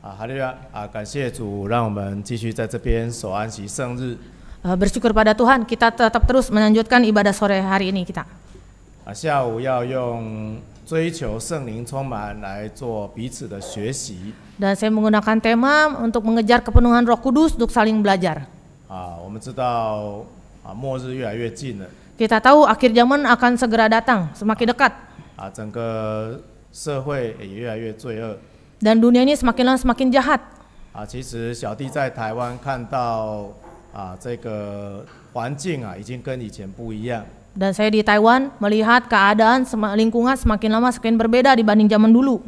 啊，哈利路亚！啊，感谢主，让我们继续在这边守安息圣日。Uh, bersyukur pada Tuhan, kita tetap terus melanjutkan ibadah sore hari ini kita. 啊，下午要用追求圣灵充满来做彼此的学习。Dan saya menggunakan tema untuk mengejar kepenuhan Roh Kudus untuk saling belajar. 啊，我们知道啊，末日越来越近了。Kita tahu akhir zaman akan segera datang, semakin dekat. 啊，整个社会也越来越罪恶。dan dunia ini semakin lama semakin jahat. Ah, saya di Taiwan melihat keadaan lingkungan semakin lama semakin berbeda dibanding zaman dulu.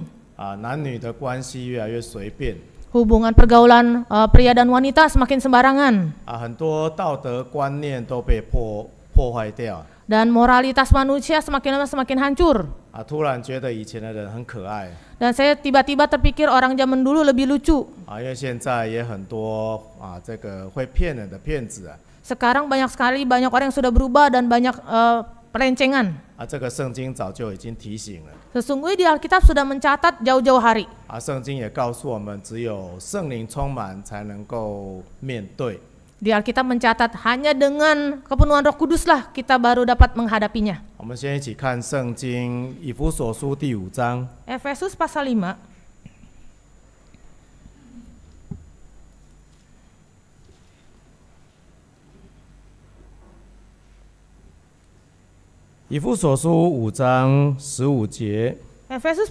Hubungan pergaulan uh, pria dan wanita semakin sembarangan. Ah, dan moralitas manusia semakin lama semakin hancur. Dan saya tiba-tiba terpikir orang zaman dulu lebih lucu. Sekarang banyak sekali banyak orang yang sudah berubah dan banyak uh, eh, perencengan. Sesungguhnya di Alkitab sudah mencatat jauh-jauh hari. Di Alkitab mencatat hanya dengan kepenuhan Roh Kuduslah kita baru dapat menghadapinya. Kan Efesus pasal 5. Efesus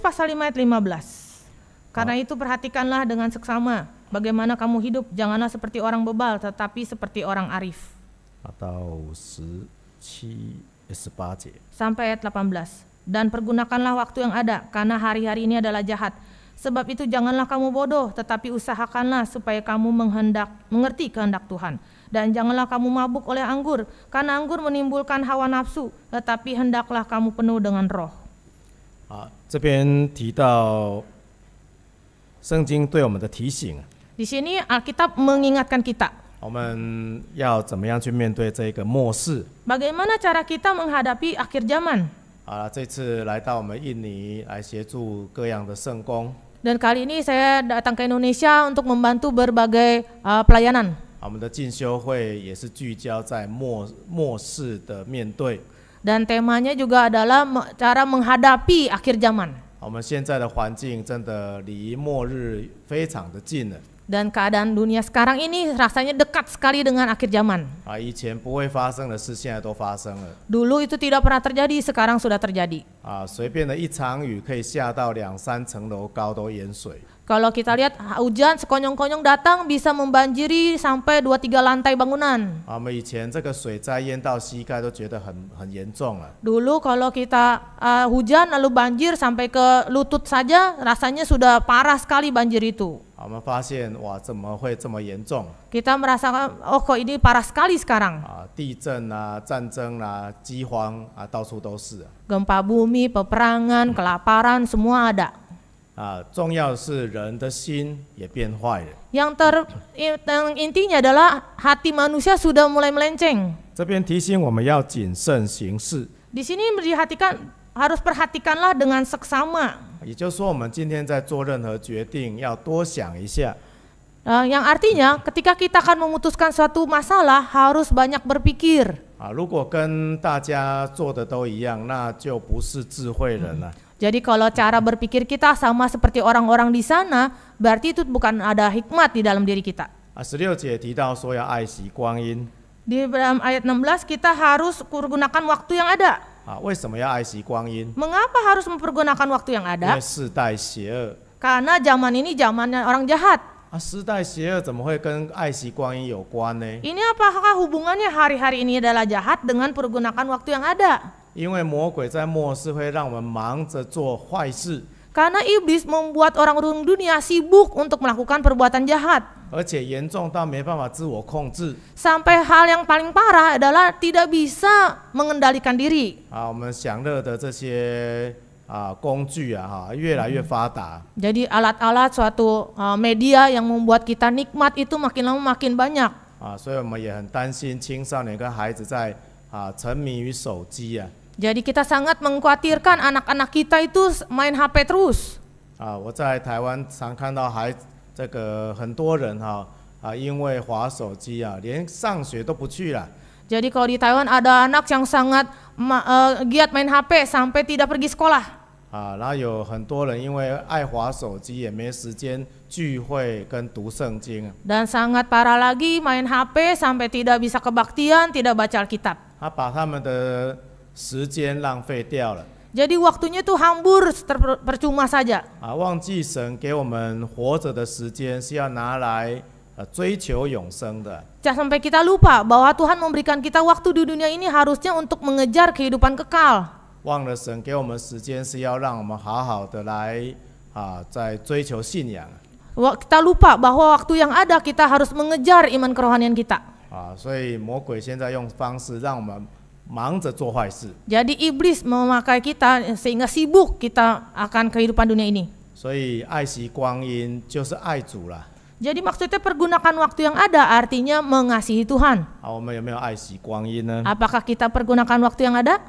pasal 5 ayat 15. Karena ah. itu perhatikanlah dengan seksama Bagaimana kamu hidup? Janganlah seperti orang bebal, tetapi seperti orang arif. Eh, Sampai ayat 18. Dan pergunakanlah waktu yang ada, karena hari-hari ini adalah jahat. Sebab itu janganlah kamu bodoh, tetapi usahakanlah supaya kamu menghendak, mengerti kehendak Tuhan. Dan janganlah kamu mabuk oleh anggur, karena anggur menimbulkan hawa nafsu, tetapi hendaklah kamu penuh dengan roh. Ah, 这边提到圣经对我们的提醒。di sini Alkitab mengingatkan kita. Bagaimana cara kita menghadapi akhir zaman? Dan kali ini saya datang ke Indonesia untuk membantu berbagai uh, pelayanan. Dan temanya juga adalah cara menghadapi akhir zaman. 我们现在的环境真的离末日非常的近了。dan keadaan dunia sekarang ini rasanya dekat sekali dengan akhir zaman. Dulu itu tidak pernah terjadi, sekarang sudah terjadi. Kalau kita lihat hujan sekonyong-konyong datang bisa membanjiri sampai 2-3 lantai bangunan. Dulu kalau kita uh, hujan lalu banjir sampai ke lutut saja rasanya sudah parah sekali banjir itu. Kita merasa oh kok ini parah sekali sekarang. Gempa bumi, peperangan, kelaparan semua ada. 啊，重要是人的心也变坏了。Yang ter yang intinya adalah hati manusia sudah mulai melenceng。这边提醒我们要谨慎行事。Di sini perhatikan harus perhatikanlah dengan seksama。也就是说，我们今天在做任何决定，要多想一下。啊，yang artinya ketika kita akan memutuskan suatu masalah harus banyak berpikir。啊，如果跟大家做的都一样，那就不是智慧人了。Jadi kalau cara berpikir kita sama seperti orang-orang di sana, berarti itu bukan ada hikmat di dalam diri kita. Ah, di dalam ayat 16 kita harus menggunakan waktu yang ada. Ah, ya Mengapa harus mempergunakan waktu yang ada? Karena zaman ini zamannya orang jahat. Ah, ini apakah hubungannya hari-hari ini adalah jahat dengan pergunakan waktu yang ada? 因为魔鬼在末世会让我们忙着做坏事。Karena iblis membuat orang-orang dunia sibuk untuk melakukan perbuatan jahat. Sampai hal yang paling parah adalah tidak bisa mengendalikan diri. Jadi alat-alat suatu e, media yang membuat kita nikmat itu makin lama makin banyak. 啊，所以我们也很担心青少年跟孩子在啊沉迷于手机啊。jadi kita sangat mengkhawatirkan anak-anak kita itu main HP terus. Ah, Jadi kalau di Taiwan ada anak yang sangat uh, giat main HP sampai tidak pergi sekolah. Dan sangat parah lagi main HP sampai tidak bisa kebaktian, tidak baca Alkitab. Jadi waktunya itu hambur percuma saja. Ah, 忘记神给我们活着的时间是要拿来呃追求永生的。Jangan sampai kita lupa bahwa Tuhan memberikan kita waktu di dunia ini harusnya untuk mengejar kehidupan kekal. 忘了神给我们时间是要让我们好好的来啊，在追求信仰。Kita lupa bahwa waktu yang ada kita harus mengejar iman kerohanian kita. 啊，所以魔鬼现在用方式让我们。忙着做坏事。Jadi iblis memakai kita sehingga sibuk kita akan kehidupan dunia ini. Jadi maksudnya pergunakan waktu yang ada artinya mengasihi Tuhan. Apakah kita pergunakan waktu yang ada?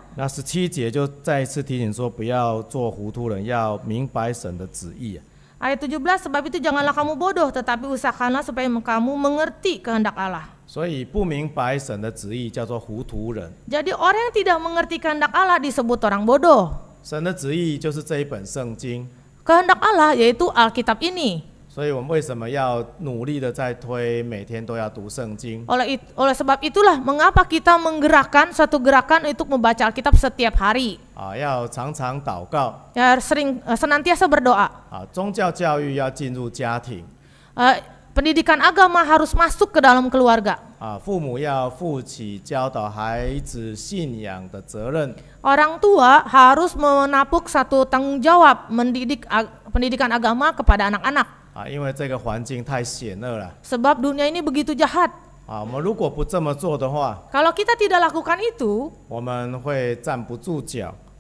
Ayat 17 sebab itu janganlah kamu bodoh tetapi usahakanlah supaya kamu mengerti kehendak Allah. 所以不明白神的旨意叫做糊涂人。Jadi orang yang tidak mengerti kehendak Allah disebut orang bodoh. 神的旨意就是这一本圣经。Kehendak Allah yaitu Alkitab ini. oleh sebab itulah mengapa kita menggerakkan satu gerakan untuk membaca Alkitab setiap hari. sering eh, senantiasa berdoa. Pendidikan agama harus masuk ke dalam keluarga. Ah, ya, Orang tua harus menapuk satu tanggung jawab mendidik ag pendidikan agama kepada anak-anak. Sebab dunia ini begitu jahat. Kalau kita tidak lakukan itu,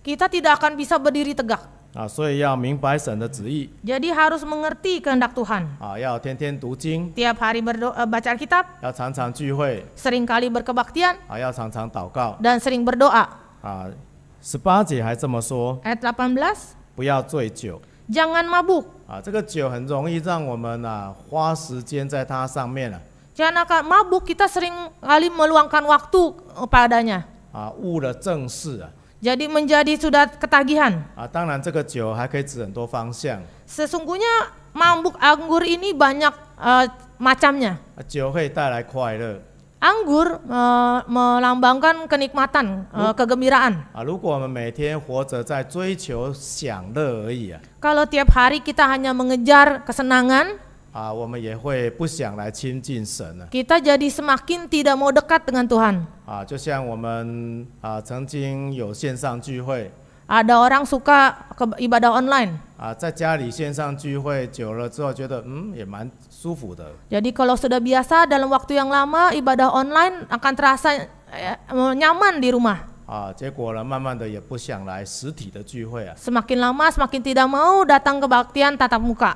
kita tidak akan bisa berdiri tegak. 啊，所以要明白神的旨意。Jadi harus mengerti kehendak Tuhan. 啊，要天天读经。Tiap hari berdo eh, baca Alkitab. kali berkebaktian. sering berdoa. 啊，十八节还这么说。Ayat 18. 不要醉酒。Jangan mabuk. 啊，这个酒很容易让我们啊花时间在它上面了、啊。Jangan akan mabuk kita sering kali meluangkan waktu padanya. 啊，误了正事啊。jadi menjadi sudah ketagihan. Ah, Sesungguhnya mabuk anggur ini banyak uh, macamnya. Anggur uh, eh, melambangkan kenikmatan, uh, kegembiraan. Ah, Kalau tiap hari kita hanya mengejar kesenangan, 啊，我们也会不想来亲近神了。Kita jadi semakin tidak mau dekat dengan Tuhan. 啊，就像我们啊曾经有线上聚会。Ada orang suka ke ibadah online. 啊，在家里线上聚会久了之后，觉得嗯也蛮舒服的。Jadi kalau sudah biasa dalam waktu yang lama ibadah online akan terasa eh, nyaman di rumah. 啊，结果呢，慢慢的也不想来实体的聚会啊。Semakin lama semakin tidak mau datang kebaktian tatap muka.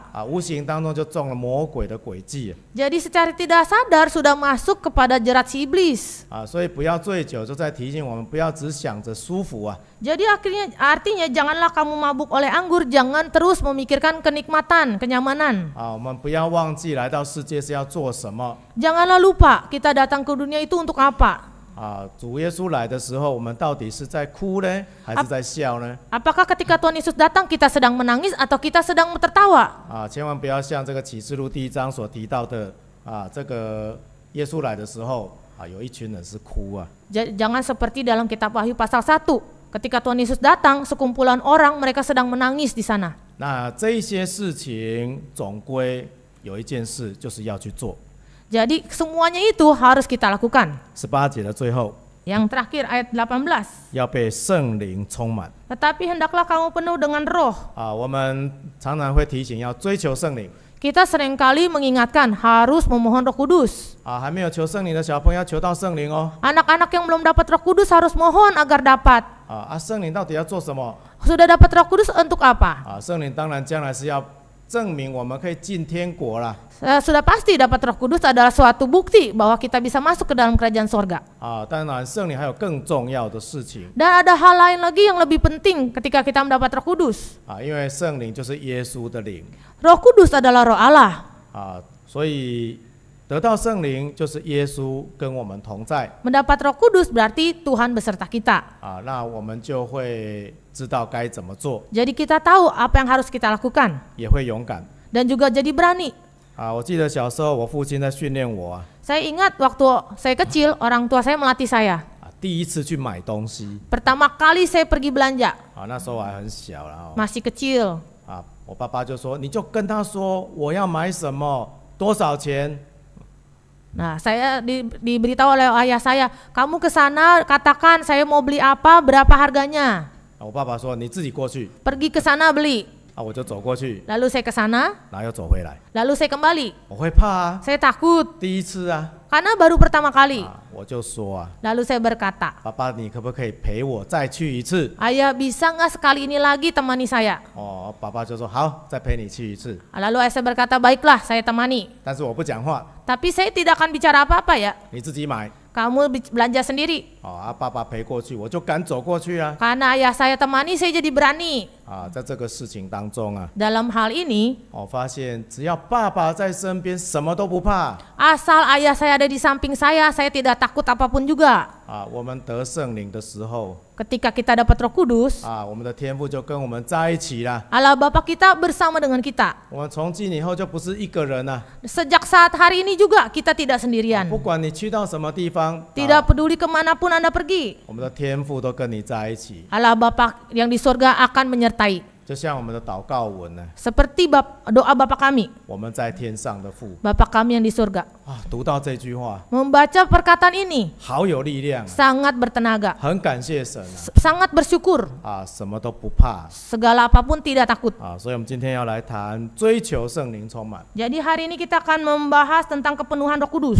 secara tidak sadar sudah masuk kepada jerat si iblis。啊，所以不要醉酒，就在提醒我们不要只想着舒服啊。jadi akhirnya artinya janganlah kamu mabuk oleh anggur, jangan terus memikirkan kenikmatan, kenyamanan. lupa kita datang ke dunia itu untuk apa. 啊，主耶稣来的时候，我们到底是在哭呢，还是在笑呢？Apakah ketika Tuhan Yesus datang kita sedang menangis atau kita sedang tertawa？啊，千万不要像这个启示录第一章所提到的啊，这个耶稣来的时候啊，有一群人是哭啊。Jangan seperti dalam Kitab Wahyu pasal satu, ketika Tuhan Yesus datang sekumpulan orang mereka sedang menangis di sana。那这些事情总归有一件事就是要去做。Jadi semuanya itu harus kita lakukan. Yang terakhir ayat 18. Tetapi hendaklah kamu penuh dengan roh. Kita seringkali mengingatkan harus memohon Roh Kudus. Anak-anak yang belum dapat Roh Kudus harus mohon agar dapat. Sudah dapat Roh Kudus untuk apa? Ah, 圣灵当然将来是要 sudah pasti dapat Roh Kudus adalah suatu bukti bahwa kita bisa masuk ke dalam kerajaan sorga. Ah, Dan ada hal lain lagi yang lebih penting ketika kita mendapat Roh Kudus. Ah, Roh Kudus adalah Roh Allah. Ah, 得到圣灵就是耶稣跟我们同在。Mendapat Roh Kudus berarti Tuhan beserta kita。啊，那我们就会知道该怎么做。jadi kita tahu apa yang harus kita lakukan。也会勇敢。dan juga jadi berani。啊，我记得小时候我父亲在训练我。saya ingat waktu saya kecil orang tua saya melatih saya. kali saya pergi belanja kecil。啊，我爸爸就说，你就跟他说我要买什么，多少钱。Nah, saya di, diberitahu oleh ayah saya, kamu ke sana katakan saya mau beli apa, berapa harganya. Nah, papa Pergi ke sana beli. Ah, lalu saya ke sana. Lalu saya kembali. Saya takut. Karena baru pertama kali. Ah, lalu saya berkata. Papa, Ayah bisa nggak sekali ini lagi temani saya? Lalu saya berkata baiklah saya temani. 但是我不讲话。tapi saya tidak akan bicara apa-apa ya. Kamu belanja sendiri. Oh, apa-apa Karena ayah saya temani, saya jadi berani. 啊，在这个事情当中啊，dalam hal ini，我发现只要爸爸在身边，什么都不怕。Asal ayah saya ada di samping saya, saya tidak takut apapun juga. 啊，我们得圣灵的时候，ketika kita dapat Roh Kudus，啊，我们的天父就跟我们在一起了。Allah Bapa kita bersama dengan kita。我们从今以后就不是一个人了。Sejak saat hari ini juga kita tidak sendirian。不管你去到什么地方，tidak peduli kemanapun anda pergi，我们的天父都跟你在一起。Allah Bapa yang di surga akan menyertai menyertai. Seperti bap, doa bapak kami. Bapak kami yang di surga. Ah, membaca perkataan ini. Sangat bertenaga. Sangat bersyukur. Ah, segala apapun tidak takut. Ah, Jadi hari ini kita akan membahas tentang kepenuhan Roh Kudus.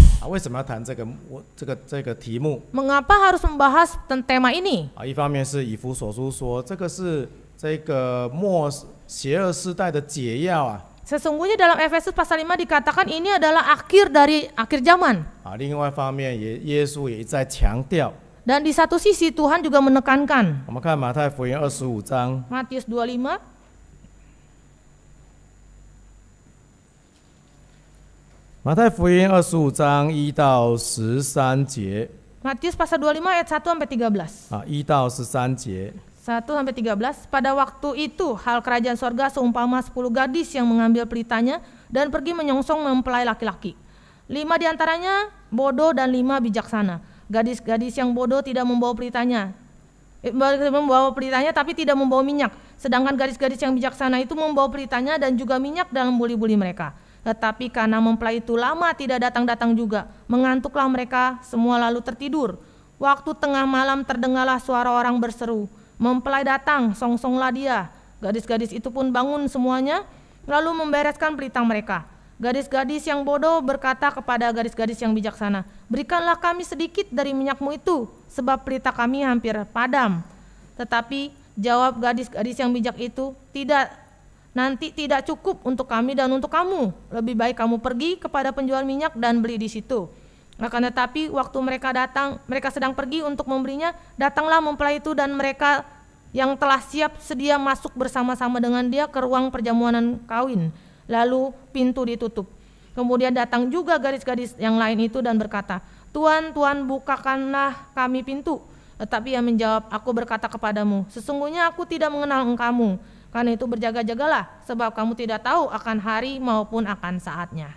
Mengapa harus membahas tentang tema ini? 一方面是以弗所书说这个是这个末邪恶时代的解药啊。Sesungguhnya dalam Efesus pasal lima dikatakan ini adalah akhir dari akhir zaman. Ah, di satu sisi Tuhan juga menekankan. Matius 25. Matius pasal 25 ayat 1 sampai 13. Ah, 1 sampai 13 1 sampai 13 pada waktu itu hal kerajaan sorga seumpama 10 gadis yang mengambil pelitanya dan pergi menyongsong mempelai laki-laki. Lima diantaranya bodoh dan lima bijaksana. Gadis-gadis yang bodoh tidak membawa pelitanya, eh, membawa pelitanya tapi tidak membawa minyak. Sedangkan gadis-gadis yang bijaksana itu membawa pelitanya dan juga minyak dalam buli-buli mereka. Tetapi karena mempelai itu lama tidak datang-datang juga, mengantuklah mereka semua lalu tertidur. Waktu tengah malam terdengarlah suara orang berseru, Mempelai datang, songsonglah dia. Gadis-gadis itu pun bangun semuanya, lalu membereskan pelitang mereka. Gadis-gadis yang bodoh berkata kepada gadis-gadis yang bijaksana, "Berikanlah kami sedikit dari minyakmu itu, sebab pelita kami hampir padam." Tetapi jawab gadis-gadis yang bijak itu, "Tidak, nanti tidak cukup untuk kami dan untuk kamu. Lebih baik kamu pergi kepada penjual minyak dan beli di situ." Akan tetapi waktu mereka datang, mereka sedang pergi untuk memberinya, datanglah mempelai itu dan mereka yang telah siap sedia masuk bersama-sama dengan dia ke ruang perjamuanan kawin. Lalu pintu ditutup. Kemudian datang juga gadis-gadis yang lain itu dan berkata, Tuan, Tuan bukakanlah kami pintu. Tetapi ia menjawab, aku berkata kepadamu, sesungguhnya aku tidak mengenal engkau. Karena itu berjaga-jagalah, sebab kamu tidak tahu akan hari maupun akan saatnya.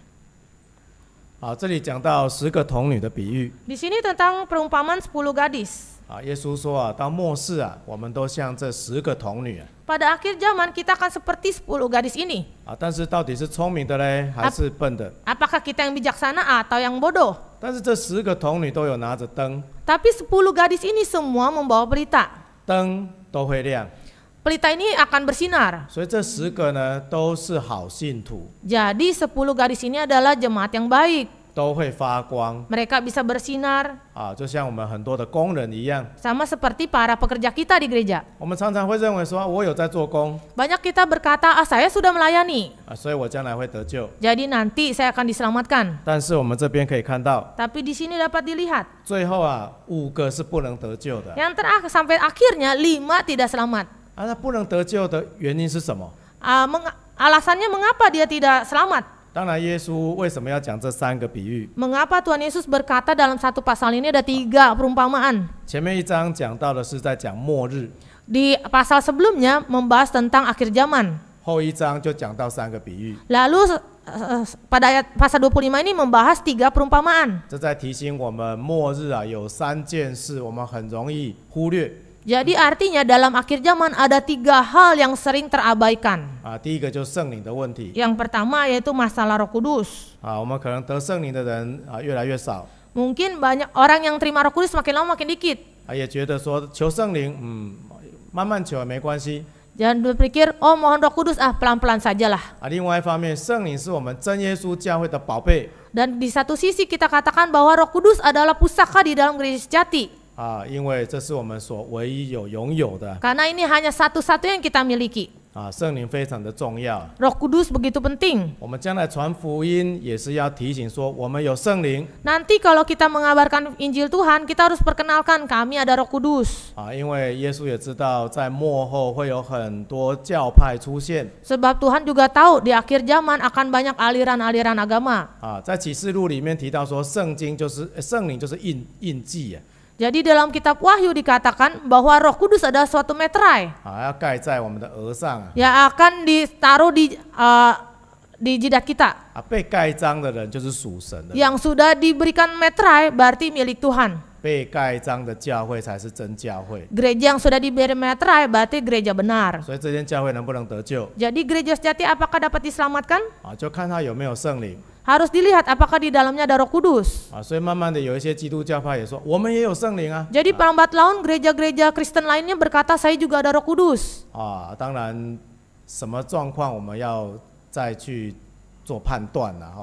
啊，这里讲到十个童女的比喻。Di sini tentang perumpaman sepuluh gadis。啊，耶稣说啊，到末世啊，我们都像这十个童女。Pada akhir zaman kita akan seperti sepuluh gadis ini。啊，但是到底是聪明的嘞，还是笨的？Apakah kita yang bijaksana atau yang bodoh？但是这十个童女都有拿着灯。Tapi sepuluh gadis ini semua membawa berita。灯都会亮。pelita ini akan bersinar. Jadi sepuluh garis ini adalah jemaat yang baik. Mereka bisa bersinar. Sama seperti para pekerja kita di gereja. Banyak kita berkata, ah saya sudah melayani. Jadi nanti saya akan diselamatkan. Tapi di sini dapat dilihat. Yang terakhir sampai akhirnya lima tidak selamat. 啊，那不能得救的原因是什么？啊，meng，alasannya mengapa dia tidak selamat？当然，耶稣为什么要讲这三个比喻？mengapa Tuhan Yesus berkata dalam satu pasal ini ada tiga perumpamaan？前面一章讲到的是在讲末日。di pasal sebelumnya membahas tentang akhir zaman。后一章就讲到三个比喻。lalu pada ayat pasal d u ini membahas tiga perumpamaan。这在提醒我们末日啊，有三件事我们很容易忽略。Jadi artinya dalam akhir zaman ada tiga hal yang sering terabaikan. Ah, yang pertama yaitu masalah Roh Kudus. Ah, ah, Mungkin banyak orang yang terima Roh Kudus makin lama makin dikit. Ah, hmm, Jangan berpikir, oh mohon roh kudus, ah pelan-pelan sajalah. Dan di satu sisi kita katakan bahwa roh kudus adalah pusaka di dalam gereja sejati. 啊，因为这是我们所唯一有拥有的。Karena ini hanya satu-satu yang kita miliki. Kudus begitu penting. kalau kita mengabarkan Injil Tuhan, kita harus perkenalkan kami ada Roh Kudus. Tuhan juga tahu di akhir zaman akan banyak aliran-aliran agama. Jadi dalam kitab Wahyu dikatakan bahwa Roh Kudus adalah suatu meterai. Ah, ya, yang akan ditaruh di uh, di jidat kita. Yang sudah diberikan meterai berarti milik Tuhan. Gereja yang sudah diberi meterai berarti gereja benar. Jadi gereja sejati apakah dapat diselamatkan? 啊，就看他有没有圣灵。Ah, harus dilihat apakah di dalamnya ada Roh Kudus. Ah, ya. Jadi ah. perambat laun gereja-gereja Kristen lainnya berkata saya juga ada Roh Kudus. Ah,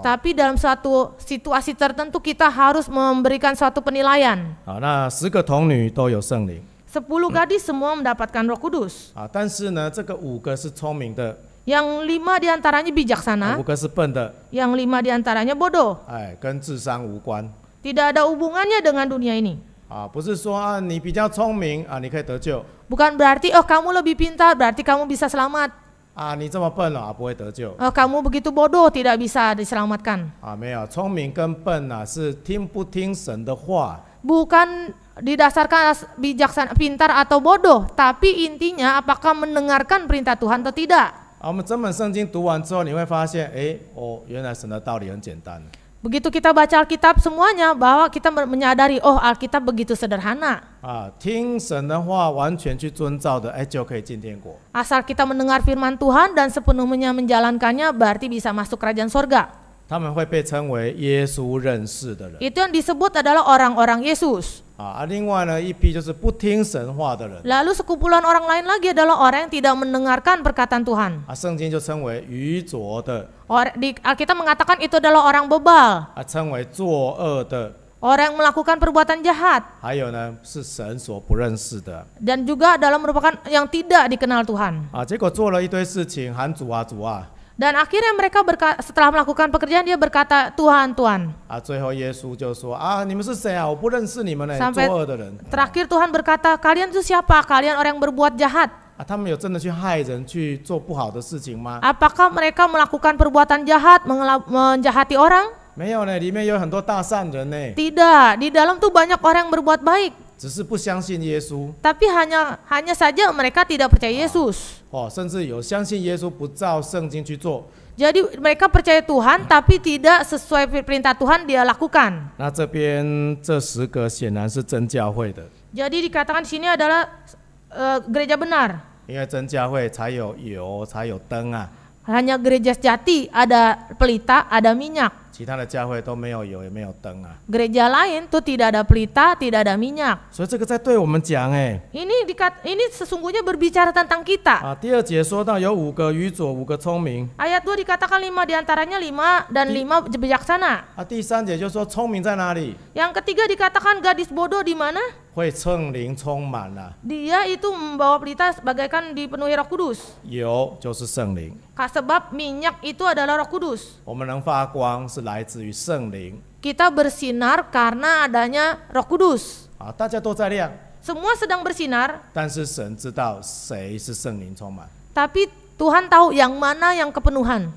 tapi dalam suatu situasi tertentu kita harus memberikan suatu penilaian. Ah, sepuluh gadis semua mendapatkan Roh Kudus. Ah, 但是呢，这个五个是聪明的。yang lima diantaranya bijaksana. Yang lima diantaranya bodoh. Kan tidak ada hubungannya dengan dunia ini. Ah, ah, Bukan berarti oh kamu lebih pintar berarti kamu bisa selamat. Ah, oh kamu begitu bodoh tidak bisa diselamatkan. Kan Bukan didasarkan bijaksana pintar atau bodoh, tapi intinya apakah mendengarkan perintah Tuhan atau tidak. 好，我们整本圣经读完之后，你会发现，哎，哦，原来神的道理很简单。Begitu kita baca Alkitab semuanya bahwa kita menyadari oh Alkitab begitu sederhana. Ah, kita mendengar firman Tuhan dan sepenuhnya menjalankannya berarti bisa masuk kerajaan sorga. 他们会被称为耶稣认识的人。Itu yang disebut adalah orang-orang Yesus. sekumpulan orang lain lagi adalah orang yang tidak mendengarkan perkataan Tuhan. di Alkitab mengatakan itu adalah orang bebal. orang yang melakukan perbuatan jahat. Dan juga adalah merupakan yang tidak dikenal Tuhan. 啊，结果做了一堆事情，喊主啊主啊。dan akhirnya mereka berka, setelah melakukan pekerjaan dia berkata Tuhan Tuhan. Ah, Sampai terakhir Tuhan berkata kalian itu siapa? Kalian orang yang berbuat jahat. Ah，Apakah mereka melakukan perbuatan jahat menjahati orang? Tidak, di dalam tuh banyak orang yang berbuat baik. 只是不相信耶稣。Tapi hanya hanya saja mereka tidak percaya Yesus. Oh, oh, mereka percaya Tuhan tapi tidak sesuai perintah Tuhan dia lakukan. 那这边这十个显然是真教会的，Jadi dikatakan di sini adalah eh, gereja benar. gereja sejati ada pelita, ada minyak. 其他的教会都没有油也没有灯啊。Gereja lain tuh tidak ada pelita, tidak ada minyak. dikat ini sesungguhnya berbicara tentang kita. dua dikatakan lima diantaranya lima dan lima bijaksana. Yang ketiga dikatakan gadis bodoh di mana? 会圣灵充满了。Dia itu membawa pelita bagaikan dipenuhi Roh Kudus. 油就是圣灵。Sebab minyak itu adalah Roh Kudus. 我们能发光是来自于圣灵。Kita bersinar karena adanya Roh Kudus. 啊，大家都在亮。Semua ah, sedang bersinar. 但是神知道谁是圣灵充满。Tapi Tuhan tahu yang mana yang kepenuhan.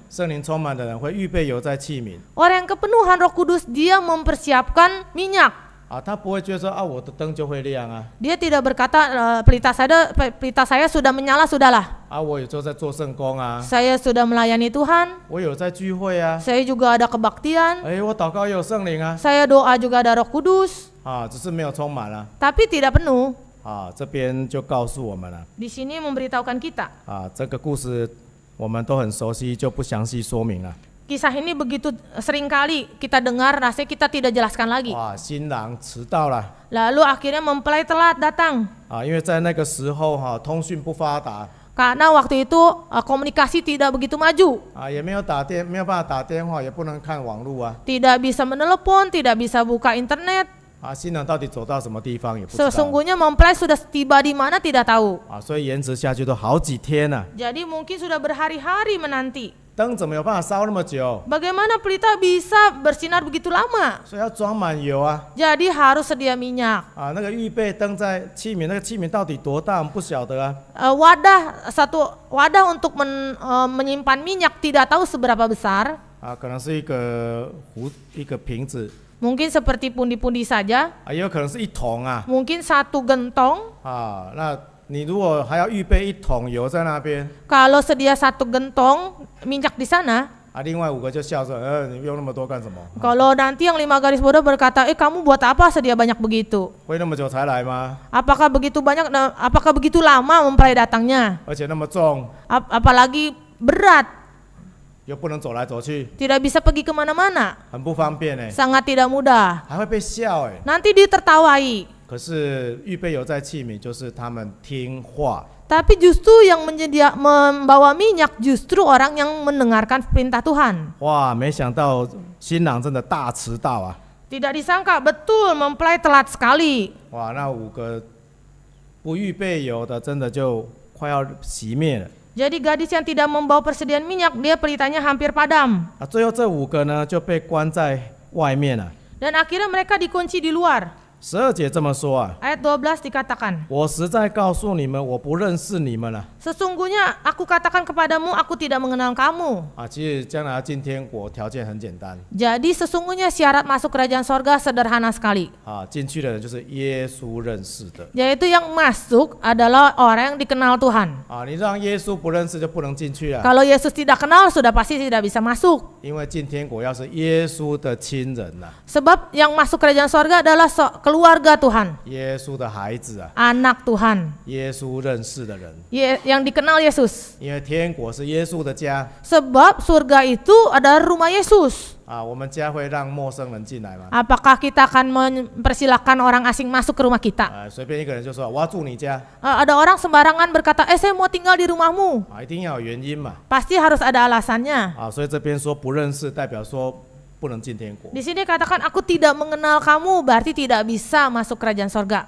Orang yang kepenuhan Roh Kudus dia mempersiapkan minyak. 啊，他不会觉得说啊，我的灯就会亮啊。Dia tidak berkata, e, pelita saya, pelita saya sudah menyala sudah Ah, Saya sudah melayani Tuhan. Saya juga ada kebaktian. Saya doa juga ada Roh Kudus. Tapi tidak penuh. Ah, Di sini memberitahukan kita kisah ini begitu sering kali kita dengar, rasanya kita tidak jelaskan lagi. Wah, Lalu akhirnya mempelai telat datang. Ah, karena waktu itu ah, komunikasi tidak begitu maju. Ah, tidak bisa menelepon, tidak bisa buka internet. Ah，Sesungguhnya mempelai sudah tiba di mana tidak tahu. Jadi mungkin sudah berhari-hari menanti. 灯怎么有办法烧那么久？Bagaimana pelita bisa bersinar begitu lama？所以要装满油啊。Jadi harus sedia minyak。啊，那个预备灯在器皿，那个器皿到底多大？我们不晓得啊。呃，wadah satu wadah untuk men, e, menyimpan minyak tidak tahu seberapa besar。啊，可能是一个壶，一个瓶子。Mungkin seperti pundi-pundi saja. Ah, mungkin satu gentong. nah, 你如果还要预备一桶油在那边，kalau sedia satu gentong minyak di Kalau nanti yang lima garis bodoh berkata, eh kamu buat apa sedia banyak begitu？会那么久才来吗？Apakah begitu banyak? Nah, apakah begitu lama mempelai datangnya？而且那么重，ap apalagi berat。又不能走来走去，tidak bisa pergi kemana Sangat tidak Nanti ditertawai。可是预备油在器皿，就是他们听话。Tapi justru yang menjadi membawa minyak justru orang yang mendengarkan perintah Tuhan. Wah, disangka betul mempelai telat sekali. Wah, gadis yang tidak membawa persediaan minyak, dia pelitanya hampir padam. akhirnya mereka dikunci di luar. 十二节这么说啊。Ayat 12 dikatakan. 我实在告诉你们，我不认识你们了。Sesungguhnya aku katakan kepadamu, aku tidak mengenal kamu. 啊，其实将来进天国条件很简单。Jadi sesungguhnya syarat masuk kerajaan sorga sederhana sekali. 啊，进去的人就是耶稣认识的。Yaitu yang masuk adalah orang yang dikenal Tuhan. 啊，你让耶稣不认识就不能进去了。Kalau Yesus tidak kenal, sudah pasti tidak bisa masuk. 因为进天国要是耶稣的亲人呐、啊。Sebab yang masuk kerajaan sorga adalah so keluarga Tuhan. Anak Tuhan. Yesus yang dikenal Yesus. Sebab surga itu adalah rumah Yesus. Apakah kita akan mempersilahkan orang asing masuk ke rumah kita? Uh, ada orang sembarangan berkata, eh saya mau tinggal di rumahmu. Pasti harus ada alasannya. 啊，所以这边说不认识，代表说 di sini katakan aku tidak mengenal kamu, berarti tidak bisa masuk kerajaan sorga.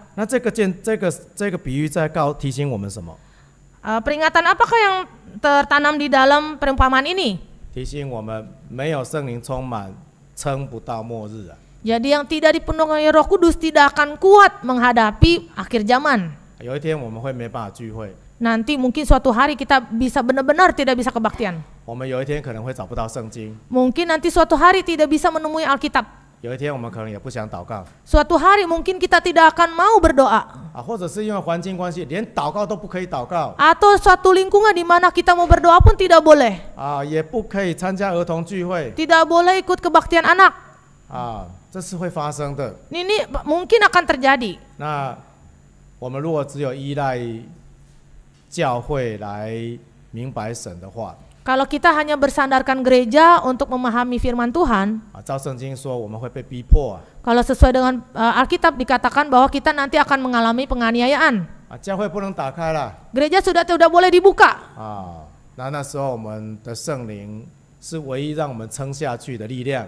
peringatan apakah yang tertanam di dalam perumpamaan ini？提醒我们没有圣灵充满，撑不到末日啊。Jadi yang tidak dipenuhi Roh Kudus tidak akan kuat menghadapi akhir zaman. Nanti mungkin suatu hari kita bisa benar-benar tidak bisa kebaktian. 我们有一天可能会找不到圣经。Mungkin nanti suatu hari tidak bisa menemui Alkitab。有一天我们可能也不想祷告。Suatu hari mungkin kita tidak akan mau berdoa。啊，或者是因为环境关系，连祷告都不可以祷告。Atau ah, suatu lingkungan di mana kita mau berdoa pun tidak boleh。啊，也不可以参加儿童聚会。Tidak ah, boleh ikut kebaktian anak。啊，这是会发生的。Ini ah, mungkin akan terjadi。那我们如果只有依赖教会来明白神的话。kalau kita hanya bersandarkan gereja untuk memahami firman Tuhan, kalau sesuai dengan uh, Alkitab dikatakan bahwa kita nanti akan mengalami penganiayaan. Gereja sudah tidak boleh dibuka.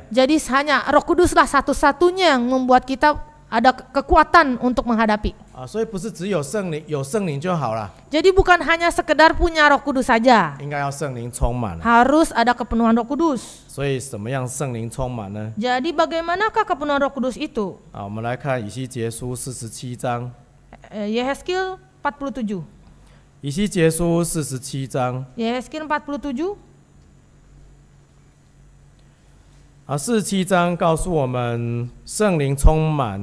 Jadi hanya Roh Kuduslah satu-satunya yang membuat kita ada kekuatan untuk menghadapi. Ah, Jadi bukan hanya sekedar punya Roh Kudus saja. Harus ada kepenuhan Roh Kudus. Jadi bagaimanakah kepenuhan Roh Kudus itu? Ah, 47章。Yehezkiel 47. 以西结书47章。Yehezkiel 47 47啊，四七章告诉我们圣灵充满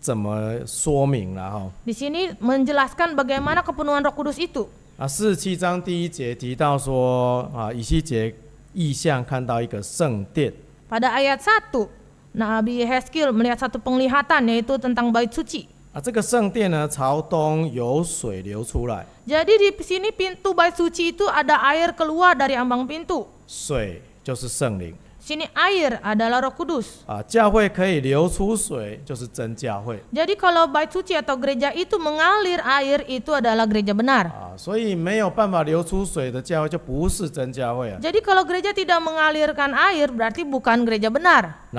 怎么说明了哈？Di sini menjelaskan bagaimana kepenuhan Roh Kudus itu。啊，四七章第一节提到说，啊，以西结异象看到一个圣殿。Pada ayat satu, n a b u Heskel melihat satu penglihatan yaitu tentang bait suci。啊，这个圣殿呢，朝东有水流出来。Jadi di sini pintu bait suci itu ada air keluar dari ambang pintu。水就是圣灵。sini air adalah Roh Kudus. Ah, Jadi kalau bait suci atau gereja itu mengalir air itu adalah gereja benar. Ah, Jadi kalau gereja tidak mengalirkan air berarti bukan gereja benar.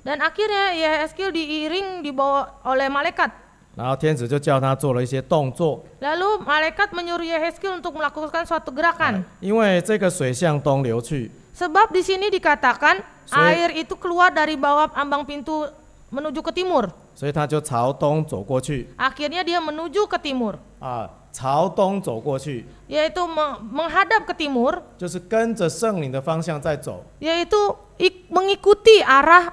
Dan akhirnya Yehezkiel diiring dibawa oleh malaikat. 然后天使就叫他做了一些动作。Lalu malaikat menyuruh Yehezkiel untuk melakukan suatu gerakan. Sebab di sini dikatakan air itu keluar dari bawah ambang pintu menuju ke timur. 所以他就朝东走过去。Akhirnya dia menuju ke timur. Yaitu menghadap ke timur. 就是跟着圣灵的方向在走。yaitu mengikuti arah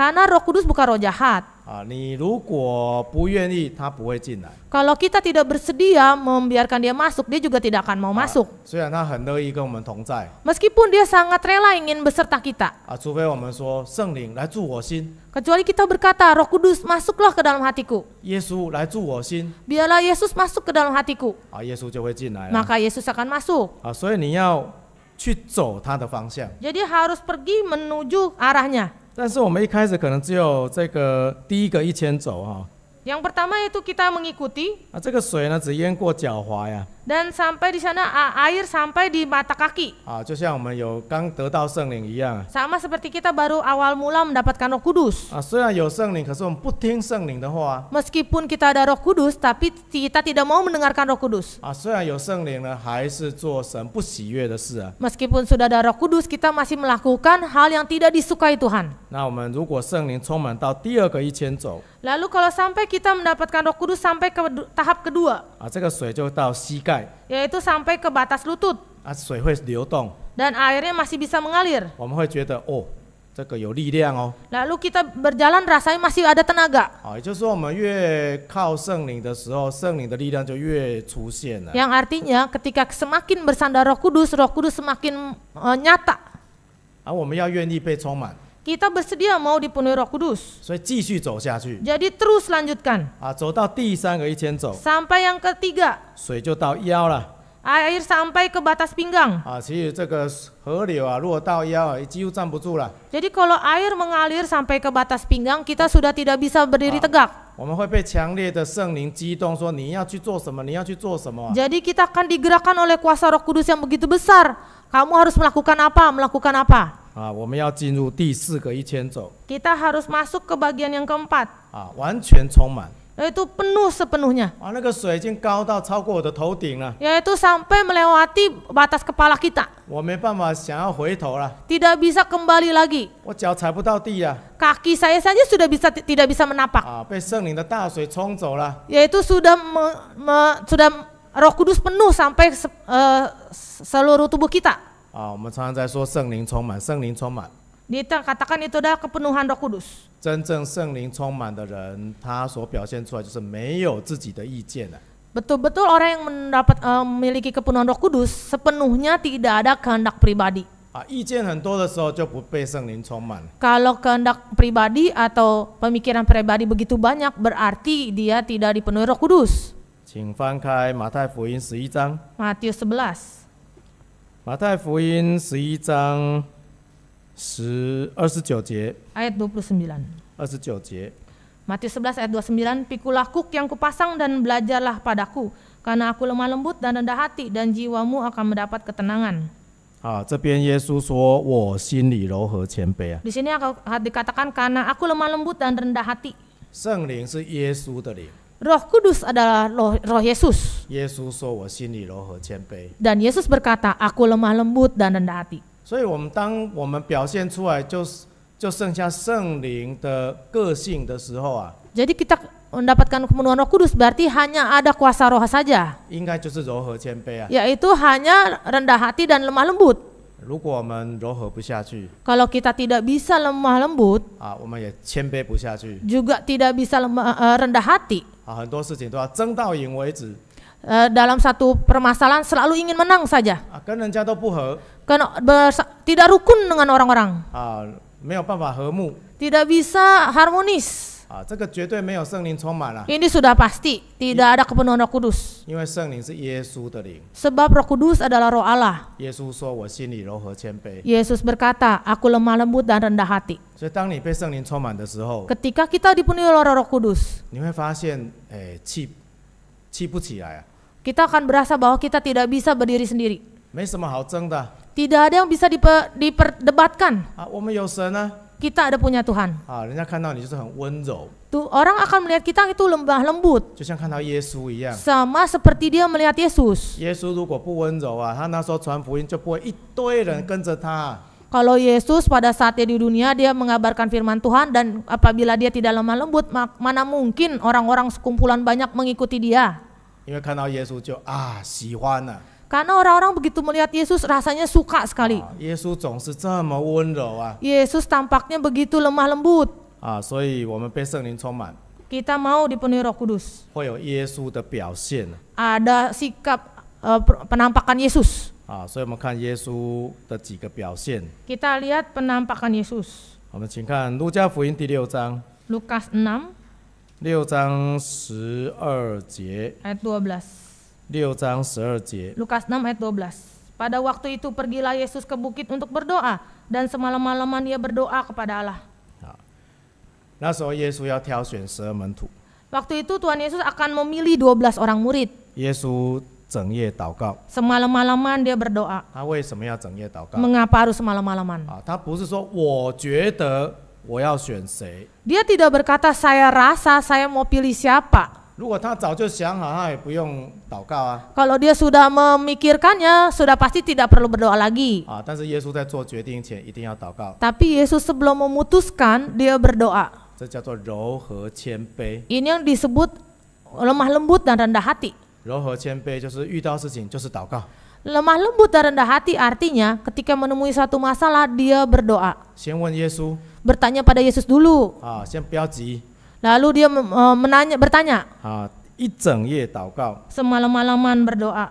Karena Roh Kudus bukan roh jahat. Kalau kita tidak bersedia membiarkan dia masuk, dia juga tidak akan mau masuk. Meskipun dia sangat rela ingin beserta kita. Kecuali kita berkata, Roh Kudus masuklah ke dalam hatiku. Biarlah Yesus masuk ke dalam hatiku. Maka Yesus akan masuk. Jadi harus pergi menuju arahnya. 但是我们一开始可能只有这个第一个一千走啊。Yang pertama itu kita mengikuti。啊，这个水呢只淹过脚踝呀。dan sampai di sana air sampai di mata kaki. sama seperti kita baru awal mula mendapatkan Roh Kudus. Meskipun kita ada Roh Kudus, tapi kita tidak mau mendengarkan Roh Kudus. Meskipun sudah ada Roh Kudus, kita masih melakukan hal yang tidak disukai Tuhan. Lalu kalau sampai kita mendapatkan Roh Kudus sampai ke tahap kedua yaitu sampai ke batas lutut. Ah, Dan airnya masih bisa mengalir. kita berjalan rasanya masih ada tenaga. Yang artinya ketika semakin bersandar Roh Kudus, Kudus semakin nyata. Kita bersedia mau dipenuhi Roh Kudus. Jadi terus lanjutkan. Sampai yang ketiga. Air sampai ke batas pinggang. Jadi kalau air mengalir sampai ke batas pinggang, kita sudah tidak bisa berdiri tegak. Jadi kita akan digerakkan oleh kuasa Roh Kudus yang begitu besar. Kamu harus melakukan apa, melakukan apa. 啊，我们要进入第四个一千走。Kita harus masuk ke bagian yang keempat. 啊，完全充满。Yaitu penuh sepenuhnya. 啊，那个水已经高到超过我的头顶了。Yaitu sampai melewati batas kepala kita. 我没办法想要回头了。Tidak bisa kembali lagi. saya saja sudah bisa tidak bisa menapak。啊，被圣灵的大水冲走了。yaitu sudah me, me, sudah Roh Kudus penuh sampai se, uh, seluruh tubuh kita. 啊，我们常常在说圣灵充满，圣灵充满。Kita katakan itu adalah kepenuhan Roh Kudus. 真正圣灵充满的人，他所表现出来就是没有自己的意见的。Betul-betul orang yang mendapat eh, memiliki kepenuhan Roh Kudus sepenuhnya tidak ada kehendak pribadi. 啊，意见很多的时候就不被圣灵充满。Kalau kehendak pribadi atau pemikiran pribadi begitu banyak, berarti dia tidak dipenuhi Roh Kudus. 请翻开马太福音十一章。Matius 11。马太福音十一章十二十九节。Ayat 29. 二十九节。Matius 11 ayat 29, Pikulah kuk yang kupasang dan belajarlah padaku, karena aku lemah lembut dan rendah hati dan jiwamu akan mendapat ketenangan. Di sini dikatakan karena aku lemah lembut dan rendah hati. 圣灵是耶稣的灵。Roh Kudus adalah roh, roh Yesus. Yesus Dan Yesus berkata, aku lemah lembut dan rendah hati. Jadi kita mendapatkan kemenuhan Roh Kudus berarti hanya ada kuasa roh saja. Yaitu hanya rendah hati dan lemah lembut. Kalau kita tidak bisa lemah lembut, juga tidak bisa eh, eh, rendah hati. dalam satu permasalahan selalu ingin menang saja. tidak rukun dengan orang-orang. Tidak bisa harmonis. Ini sudah pasti tidak ada kepenuhan Roh Kudus. Roh Kudus adalah Roh Allah. Yesus berkata, "Aku lemah lembut dan rendah hati." ketika kita dipenuhi oleh Roh kita akan berasa bahwa kita tidak bisa berdiri sendiri. tidak ada yang bisa diperdebatkan. Kita ada punya Tuhan. Ah, Tuh, orang akan melihat kita itu lembah lembut. Sama seperti dia melihat Yesus. Kalau Yesus pada dia di dunia dia mengabarkan firman Tuhan dan apabila dia tidak lemah lembut mana mungkin orang-orang sekumpulan banyak mengikuti dia. 因为看到耶稣就啊喜欢了。karena orang-orang begitu melihat Yesus rasanya suka sekali. Ah, Yesus Yesus tampaknya begitu lemah lembut. Ah, kita mau dipenuhi Roh Kudus. Ada sikap eh, penampakan Yesus. Ah, kita lihat penampakan Yesus. Lukas 6. Ayat 12. Lukas 6 ayat 12. Pada waktu itu pergilah Yesus ke bukit untuk berdoa dan semalam-malaman ia berdoa kepada Allah. waktu itu Tuhan Yesus akan memilih 12 orang murid. Yesus semalam malaman dia berdoa. Mengapa harus semalam malaman Dia tidak berkata saya rasa saya mau pilih siapa. Kalau dia sudah memikirkannya, sudah pasti tidak perlu berdoa lagi. Ah, Yesus sebelum memutuskan, dia berdoa. Ini yang disebut lemah lembut dan rendah hati. Lemah lembut dan rendah hati artinya ketika menemui satu masalah dia berdoa. Bertanya pada Yesus dulu. Ah, 先不要急。Lalu dia uh, menanya bertanya. Ah, Semalam-malaman berdoa.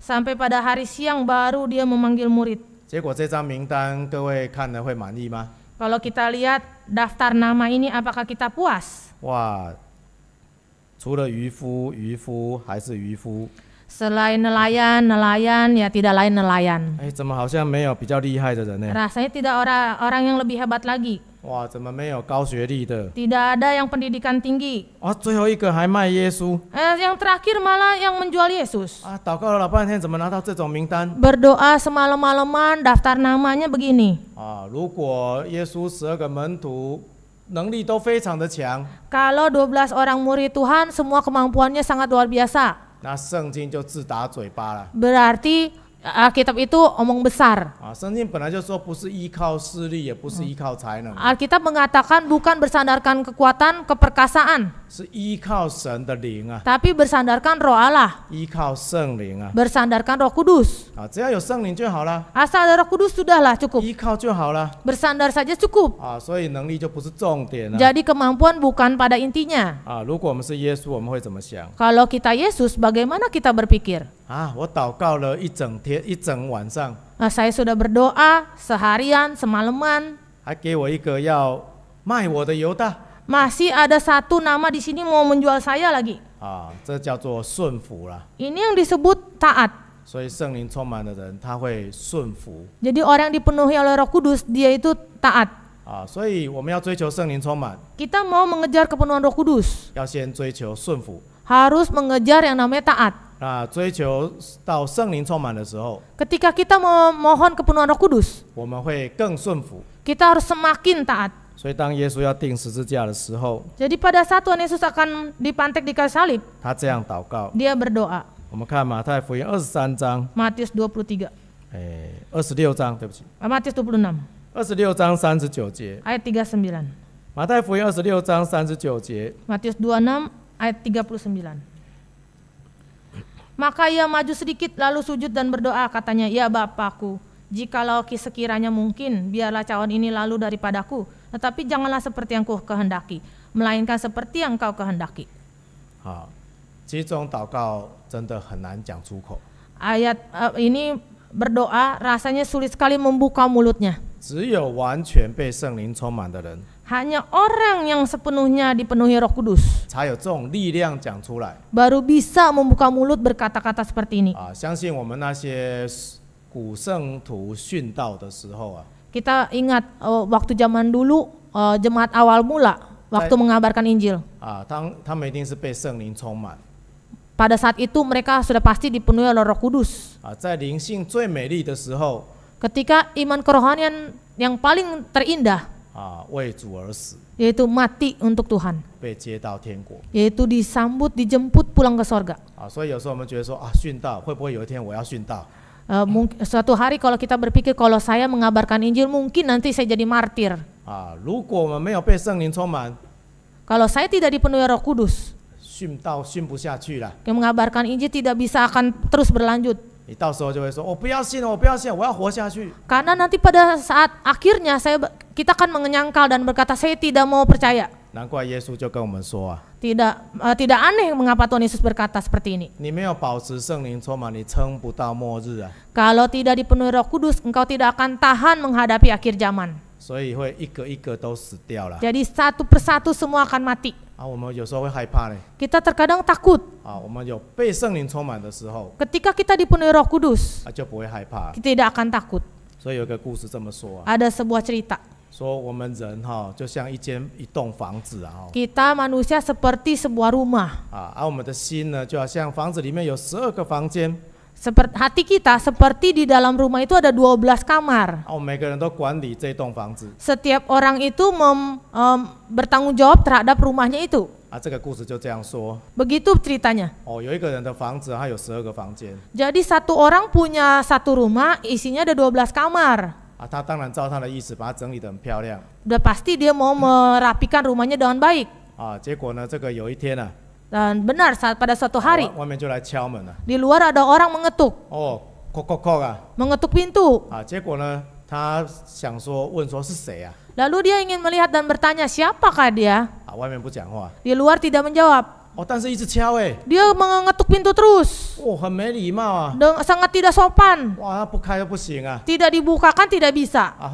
Sampai pada hari siang baru dia memanggil murid. Kalau kita lihat daftar nama ini apakah kita puas? selain nelayan, nelayan ya tidak lain nelayan. Eh, 怎么好像没有比较厉害的人呢？Rasanya tidak orang orang yang lebih hebat lagi. 哇，怎么没有高学历的？Tidak ada yang pendidikan tinggi. yang terakhir malah yang menjual Yesus. 啊，祷告了老半天，怎么拿到这种名单？Berdoa semalam-malaman, daftar namanya begini。啊，如果耶稣十二个门徒能力都非常的强，Kalau dua belas orang murid Tuhan semua kemampuannya sangat luar biasa。那圣经就自打嘴巴了。Berarti Alkitab itu omong besar. Alkitab mengatakan bukan bersandarkan kekuatan, keperkasaan. Tapi bersandarkan roh Allah. Bersandarkan roh kudus. Asal ada roh kudus sudahlah cukup. Bersandar saja cukup. Jadi kemampuan bukan pada intinya. Kalau kita Yesus, bagaimana kita berpikir? Ah, Nah, saya sudah berdoa seharian semalaman. Masih ada satu nama di sini mau menjual saya lagi. Ini yang disebut taat. Jadi orang dipenuhi oleh Roh Kudus, dia itu taat. kita mau mengejar kepenuhan Roh Kudus. Harus mengejar yang namanya taat. Nah, 追求到圣灵充满的时候，ketika kita memohon kepenuhan Roh Kudus，我们会更顺服。Kita harus semakin taat。所以当耶稣要钉十字架的时候，Jadi pada saat Tuhan Yesus akan dipantek di kayu salib，他这样祷告，dia berdoa。我们看马太福音二十三章，Matius dua dua puluh puluh tiga。哎，二十六章，对不起。Matius enam。二十六章三十九节。Ayat 23，哎，二十六章，对不起，Matius 26，二十六章三十九节，ayat 39。马太福音二十六章三十九节，Matius enam ayat tiga puluh sembilan。maka ia maju sedikit lalu sujud dan berdoa katanya, Ya Bapakku, jikalau sekiranya mungkin, biarlah cawan ini lalu daripadaku, tetapi janganlah seperti yang ku kehendaki, melainkan seperti yang kau kehendaki. Ha. uh, ini berdoa rasanya sulit sekali membuka mulutnya. 只有完全被圣灵充满的人。hanya orang yang sepenuhnya dipenuhi Roh Kudus baru bisa membuka mulut berkata-kata seperti ini. Kita ingat uh, waktu zaman dulu uh, jemaat awal mula waktu mengabarkan Injil. Pada saat itu mereka sudah pasti dipenuhi oleh Roh Kudus. Ketika iman kerohanian yang paling terindah 啊，为主而死，yaitu mati untuk Tuhan，被接到天国，yaitu disambut dijemput pulang ke sorga。啊，所以有时候我们觉得说啊，殉道会不会有一天我要殉道？呃，mungkin suatu hari kalau kita berpikir kalau saya mengabarkan Injil mungkin nanti saya jadi kalau saya tidak dipenuhi Roh Kudus，殉道殉不下去了。Yang mengabarkan Injil tidak bisa akan terus berlanjut。karena nanti pada saat akhirnya saya kita akan mengenyangkal dan berkata saya tidak mau percaya. 难怪耶稣就跟我们说啊。Tidak eh, tidak aneh mengapa Tuhan Yesus berkata seperti ini. 你没有保持圣灵充满，你撑不到末日啊。Kalau tidak dipenuhi Roh Kudus, engkau tidak akan tahan menghadapi akhir zaman. 所以会一个一个都死掉了。Jadi satu persatu semua akan mati. Kita terkadang takut. kita dipenuhi Roh Kudus, tidak akan takut. Ada sebuah cerita. Kita manusia seperti sebuah rumah seperti hati kita seperti di dalam rumah itu ada 12 kamar. Setiap orang itu mem, um, bertanggung jawab terhadap rumahnya itu. Begitu ceritanya. Jadi satu orang punya satu rumah, isinya ada 12 kamar. Sudah pasti dia mau merapikan rumahnya dengan baik. 啊，结果呢，这个有一天呢、啊。dan benar saat pada suatu hari di luar ada orang mengetuk. Oh, kok kok kok ah. Mengetuk pintu. Ah, dia ingin melihat dan bertanya siapakah dia? Di luar tidak menjawab. Oh, tapi itu eh. Dia mengetuk pintu terus. Oh, ah. Deng, sangat tidak sopan. Wah, ah. Tidak dibukakan tidak bisa. Ah,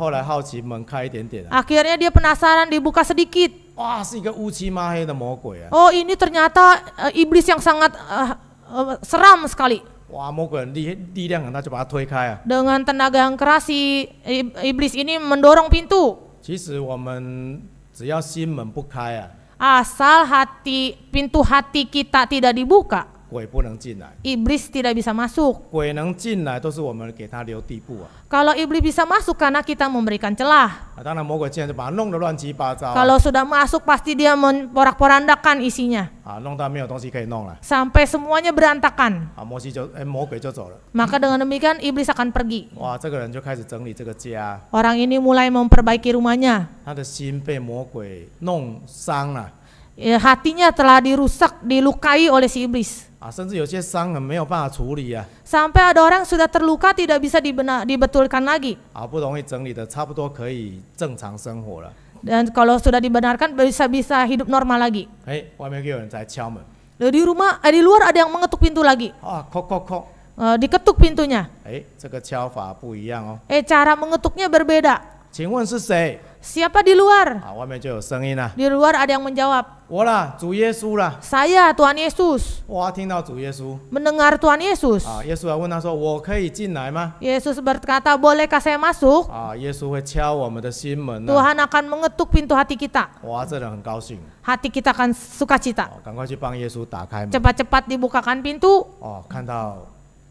Akhirnya dia penasaran dibuka sedikit. Wah, ya? Oh, ini ternyata uh, iblis yang sangat uh, uh, seram sekali. Wah, Dengan tenaga yang keras si iblis ini mendorong pintu. 其实我们只要心门不开啊。Asal hati pintu hati kita tidak dibuka, 鬼不能进来。Iblis tidak bisa masuk. 鬼能进来都是我们给他留地步啊。Kalau iblis bisa masuk karena kita memberikan celah. Nah, sudah masuk pasti dia memporak-porandakan isinya. Ah, semuanya berantakan. Ah, dengan demikian iblis akan pergi. Wah, ini mulai memperbaiki rumahnya. 他的心被魔鬼弄伤了。ya, hatinya telah dirusak, dilukai oleh si iblis. Sampai ada orang sudah terluka tidak bisa dibenar, dibetulkan lagi. Dan kalau sudah dibenarkan bisa bisa hidup normal lagi. di rumah, eh, di luar ada yang mengetuk pintu lagi. diketuk pintunya. Eh, cara mengetuknya berbeda. 请问是谁? Siapa di luar? Ah, nah. Di luar ada yang menjawab. Saya Tuhan Yesus. Mendengar Tuhan Yesus. Ah, Yesus berkata, bolehkah saya masuk? Ah, Tuhan akan mengetuk pintu hati kita. Hati kita akan sukacita. Kan Cepat-cepat dibukakan pintu. Kan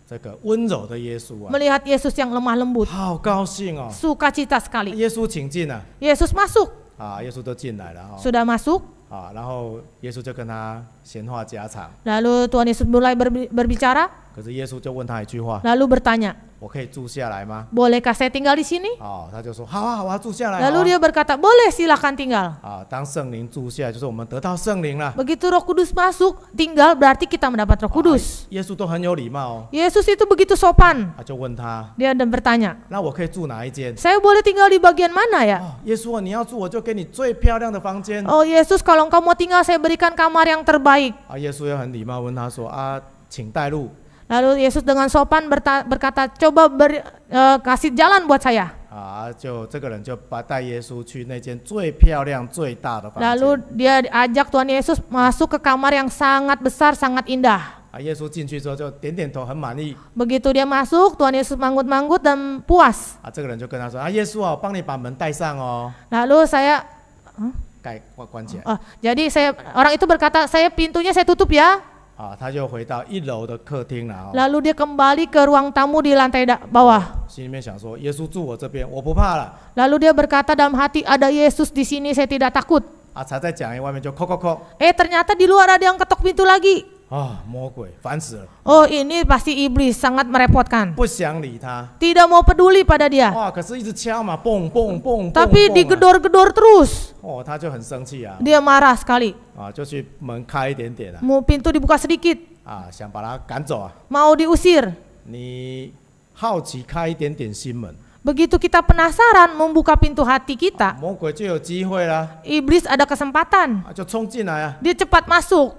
这个温柔的耶稣啊，melihat Yesus yang lemah lembut, 好高兴哦，suka lembut，好高兴哦，sukacita sekali。耶稣请进啊，Yesus masuk，啊，耶稣都进来了哦，sudah masuk，啊，然后耶稣就跟他闲话家常，lalu Tuhan Yesus mulai berbicara，可是耶稣就问他一句话，lalu bertanya。我可以住下来吗？Bolehkah saya tinggal di sini? 哦，他就说好啊，我要住下来。好啊 dia berkata, boleh silakan tinggal. Roh Kudus masuk, tinggal berarti kita mendapat Roh Kudus. Ah, itu begitu sopan. dan bertanya, Saya boleh tinggal di bagian mana ya? 哦，耶稣啊，你要住我就给你最漂亮的房间。Oh oh, Yesus, kalau kamu mau tinggal, saya berikan kamar yang terbaik. Ah, Lalu Yesus dengan sopan berta, berkata, coba ber, e, kasih jalan buat saya. Ah, Lalu dia ajak Tuhan Yesus masuk ke kamar yang sangat besar, sangat indah. Ah, Begitu dia masuk, Tuhan Yesus manggut-manggut dan puas. Ah, Lalu saya huh? jadi saya orang itu berkata, saya pintunya saya tutup ya. Lalu dia kembali ke ruang tamu di lantai bawah. Lalu dia berkata dalam hati, ada Yesus di sini, saya tidak takut. Eh ternyata di luar ada yang ketok pintu lagi. Ah, oh, ini pasti iblis sangat merepotkan. Tidak mau peduli pada dia. Tapi digedor-gedor terus. Oh, dia marah sekali. Ah, Mau pintu dibuka sedikit. Ah, mau Begitu kita penasaran membuka pintu hati kita. Iblis ada kesempatan. Ah, Dia cepat masuk.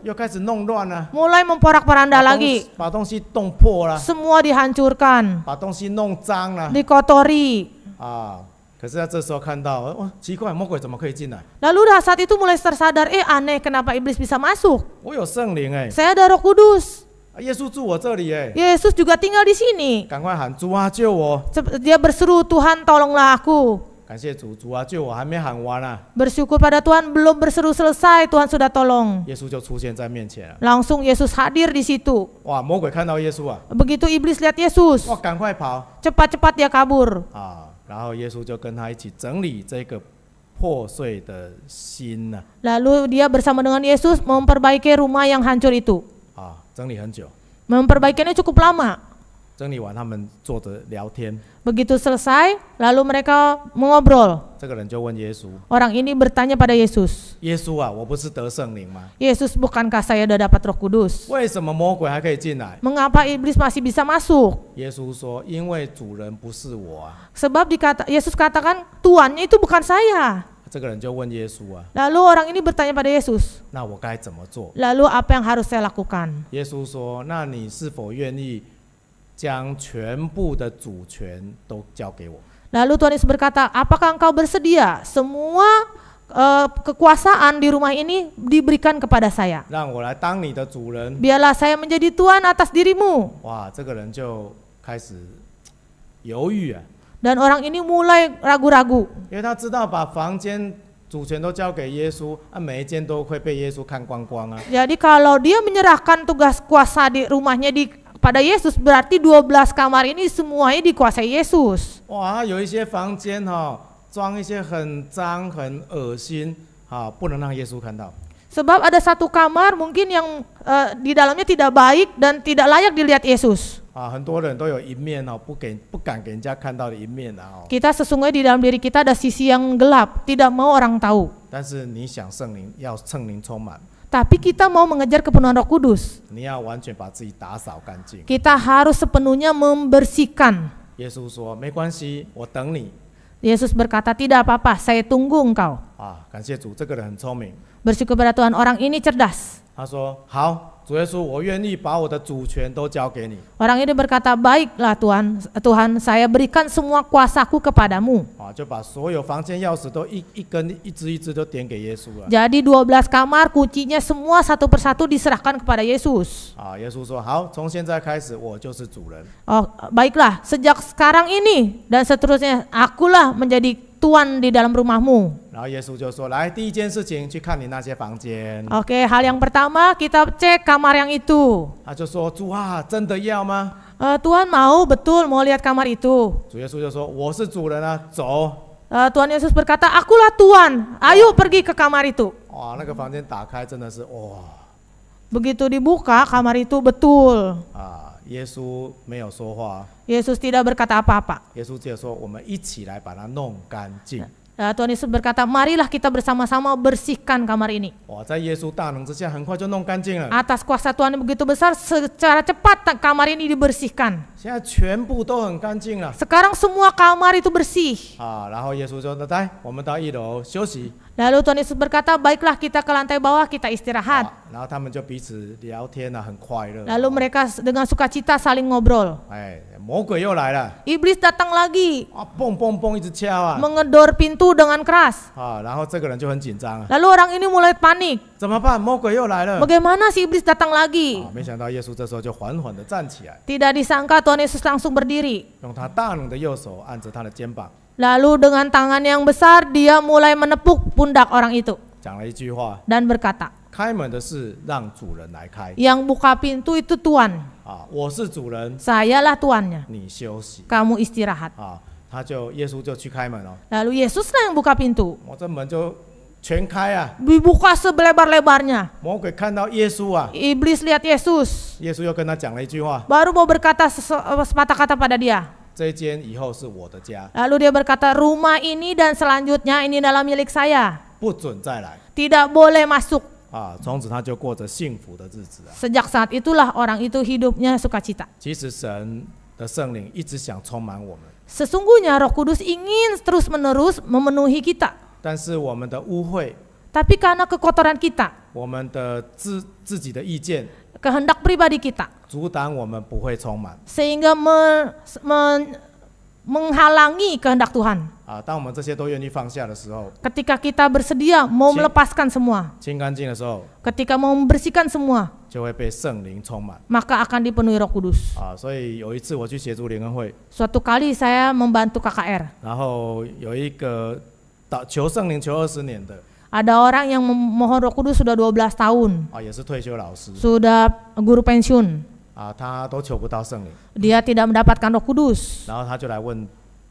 Mulai memporak peranda lagi. Semua dihancurkan. Dikotori. Lalu saat itu mulai tersadar, eh aneh, kenapa iblis bisa masuk? Oh, saya ada Roh Kudus。耶稣住我这里耶。Yesus juga tinggal di sini. 赶快喊主啊救我。Dia berseru Tuhan tolonglah aku. 感谢主，主啊救我，还没喊完啊。Bersyukur pada Tuhan belum berseru selesai, Tuhan sudah tolong. 耶稣就出现在面前了。Langsung Yesus hadir di situ. 哇，魔鬼看到耶稣啊。Begitu iblis lihat Yesus. 哇，赶快跑。Cepat-cepat dia kabur. 啊，然后耶稣就跟他一起整理这个。破碎的心呢、啊？Lalu dia bersama dengan Yesus memperbaiki rumah yang hancur itu. 啊，整理很久。Memperbaikinya cukup lama. 整理完，他们坐着聊天。Begitu selesai, lalu mereka mengobrol. 这个人就问耶稣。Orang ini bertanya pada Yesus. 耶稣啊，我不是得圣灵吗？Yesus, bukankah saya sudah dapat Roh Kudus? Mengapa iblis masih bisa masuk? 耶稣说，因为主人不是我啊。Sebab dikata Yesus katakan tuannya itu bukan saya. 这个人就问耶稣啊。Lalu orang ini bertanya pada Yesus. 那我该怎么做？Lalu apa yang harus saya lakukan? Lalu Tuhan Yesus berkata, apakah engkau bersedia semua eh, kekuasaan di rumah ini diberikan kepada saya? Biarlah saya menjadi tuan atas dirimu. 哇，这个人就开始犹豫啊。dan orang ini mulai ragu-ragu. Jadi kalau dia menyerahkan tugas kuasa di rumahnya di pada Yesus berarti 12 kamar ini semuanya dikuasai Yesus. Wah, ada Sebab ada satu kamar mungkin yang uh, di dalamnya tidak baik dan tidak layak dilihat Yesus. 啊，很多人都有一面哦，不给不敢给人家看到的一面啊。Kita sesungguhnya di dalam diri kita ada sisi yang gelap, tidak mau orang tahu. kita mau mengejar kepenuhan Roh Kudus. Kita harus sepenuhnya membersihkan. Yesus berkata, tidak apa-apa, saya tunggu engkau. Ah, Bersyukur Tuhan, orang ini cerdas. 他说,好, Orang ini berkata, "Baiklah Tuhan, Tuhan, saya berikan semua kuasaku kepadamu." Jadi 12 kamar kuncinya semua satu persatu diserahkan kepada Yesus. Oh, baiklah, sejak sekarang ini dan seterusnya akulah menjadi tuan di dalam rumahmu. Oke, hal yang pertama kita cek kamar yang itu. Uh, tuan mau betul mau lihat kamar itu. Uh, tuan Yesus berkata, akulah Tuan, ayo pergi ke kamar itu. Begitu dibuka kamar itu betul. Ah. 耶稣没有说话。耶稣没有说。耶稣只有说：“我们一起来把它弄干净。” Uh, Tuhan Yesus berkata, marilah kita bersama-sama bersihkan kamar ini. Atas kuasa Tuhan yang begitu besar, secara cepat kamar ini dibersihkan. Sekarang semua kamar itu bersih. Lalu Tuhan Yesus berkata, baiklah kita ke lantai bawah, kita istirahat. Lalu mereka dengan sukacita saling ngobrol. Iblis datang lagi. Mengedor pintu itu dengan keras. Ah, Lalu orang ini mulai panik. Bagaimana si iblis datang lagi? Tidak disangka Tuhan Yesus langsung berdiri. Lalu dengan tangan yang besar dia mulai menepuk pundak orang itu. Dan berkata, yang buka pintu itu Tuhan. Sayalah tuannya. Kamu istirahat. 他就耶稣就去开门哦。Lalu Yesuslah yang buka pintu. sebelebar sebelebar-lebarnya. 魔鬼看到耶稣啊，Iblis lihat Yesus. Baru mau berkata sepatah semata kata pada dia.：“ 这间以后是我的家，Lalu dia berkata, rumah ini dan selanjutnya ini dalam milik saya. boleh masuk. saat itulah orang itu hidupnya sukacita. 其实神的圣灵一直想充满我们。Sesungguhnya Roh Kudus ingin terus-menerus memenuhi kita. Tapi karena kekotoran kita, kehendak pribadi kita, sehingga me, me, menghalangi kehendak Tuhan. Ketika kita bersedia mau melepaskan semua. Ketika mau membersihkan semua. 就会被圣灵充满。Maka akan dipenuhi Roh Kudus. kali saya membantu KKR. Ada orang yang memohon Roh Kudus sudah 12 tahun, 啊，也是退休老师 sudah guru pensiun. tidak mendapatkan Roh Kudus. 然后他就来问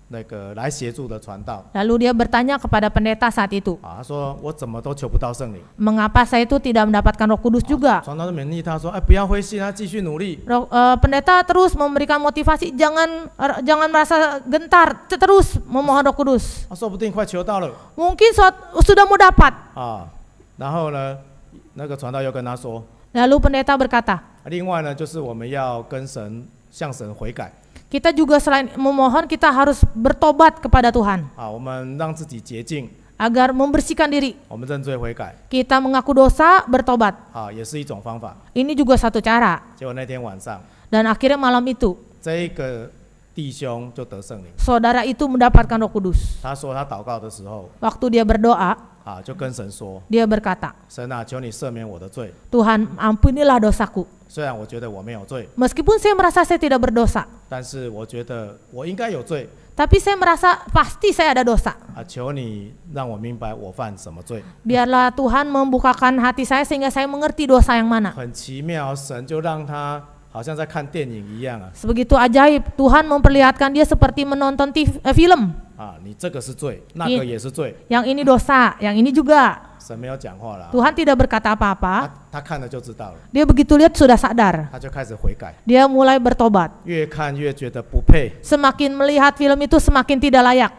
那个来协助的传道。Lalu dia bertanya kepada pendeta saat itu. Ah, saya itu tidak mendapatkan Roh Kudus juga? E, pendeta terus memberikan motivasi, jangan er, jangan merasa gentar, terus memohon Roh Kudus. Mungkin sudah mau dapat. Ah, pendeta berkata kita juga selain memohon kita harus bertobat kepada Tuhan. Agar membersihkan diri. Kita mengaku dosa, bertobat. Ini juga satu cara. Dan akhirnya malam itu. Saudara itu mendapatkan Roh Kudus. Waktu dia berdoa. 啊，就跟神说。Dia berkata, 神啊，求你赦免我的罪。Tuhan, ampunilah dosaku. 虽然我觉得我没有罪，Meskipun saya merasa saya tidak berdosa, saya merasa pasti saya ada dosa. 啊，求你让我明白我犯什么罪。Biarlah Tuhan membukakan hati saya sehingga saya mengerti dosa yang mana. 很奇妙，神就让他 Sebegitu ajaib Tuhan memperlihatkan dia seperti menonton eh, film. Ah, ini, dosa, yang ini juga. Tuhan tidak berkata apa-apa. Dia begitu lihat sudah sadar. Dia mulai bertobat. Semakin melihat film itu semakin tidak layak.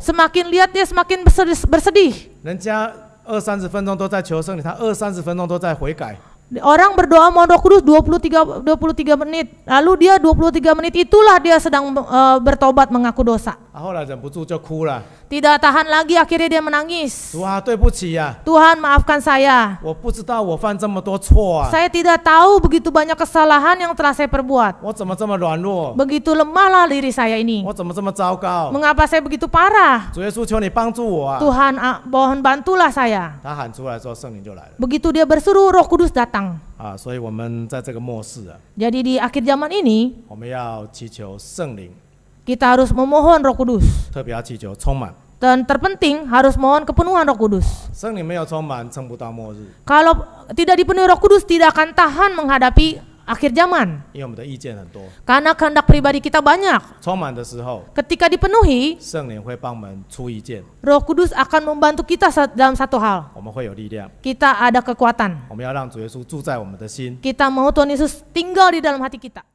Semakin lihat dia semakin bersedih. 人家二三十分钟都在求圣灵，他二三十分钟都在悔改。Orang berdoa mohon Roh Kudus 23 23 menit. Lalu dia 23 menit itulah dia sedang uh, bertobat mengaku dosa. Ah, 后来忍不住就哭了。Tidak tahan lagi akhirnya dia menangis. Wah, 对不起呀、啊。Tuhan maafkan saya. 我不知道我犯这么多错啊。Saya tidak tahu begitu banyak kesalahan yang telah saya perbuat. 我怎么这么软弱？Begitu lemahlah diri saya ini. 我怎么这么糟糕？Mengapa saya begitu parah? 主耶稣，求你帮助我啊。Tuhan, ah, mohon bantulah saya. 他喊出来之后，圣灵就来了。Begitu dia berseru, Roh Kudus datang. 啊，所以我们在这个末世啊。Jadi di akhir zaman ini. Kita harus memohon Roh Kudus. Dan terpenting harus mohon kepenuhan Roh Kudus. Kalau tidak dipenuhi Roh Kudus tidak akan tahan menghadapi akhir zaman. Karena kehendak pribadi kita banyak. Ketika dipenuhi, Roh Kudus akan membantu kita dalam satu hal. Kita ada kekuatan. Kita mau Tuhan Yesus tinggal di dalam hati kita.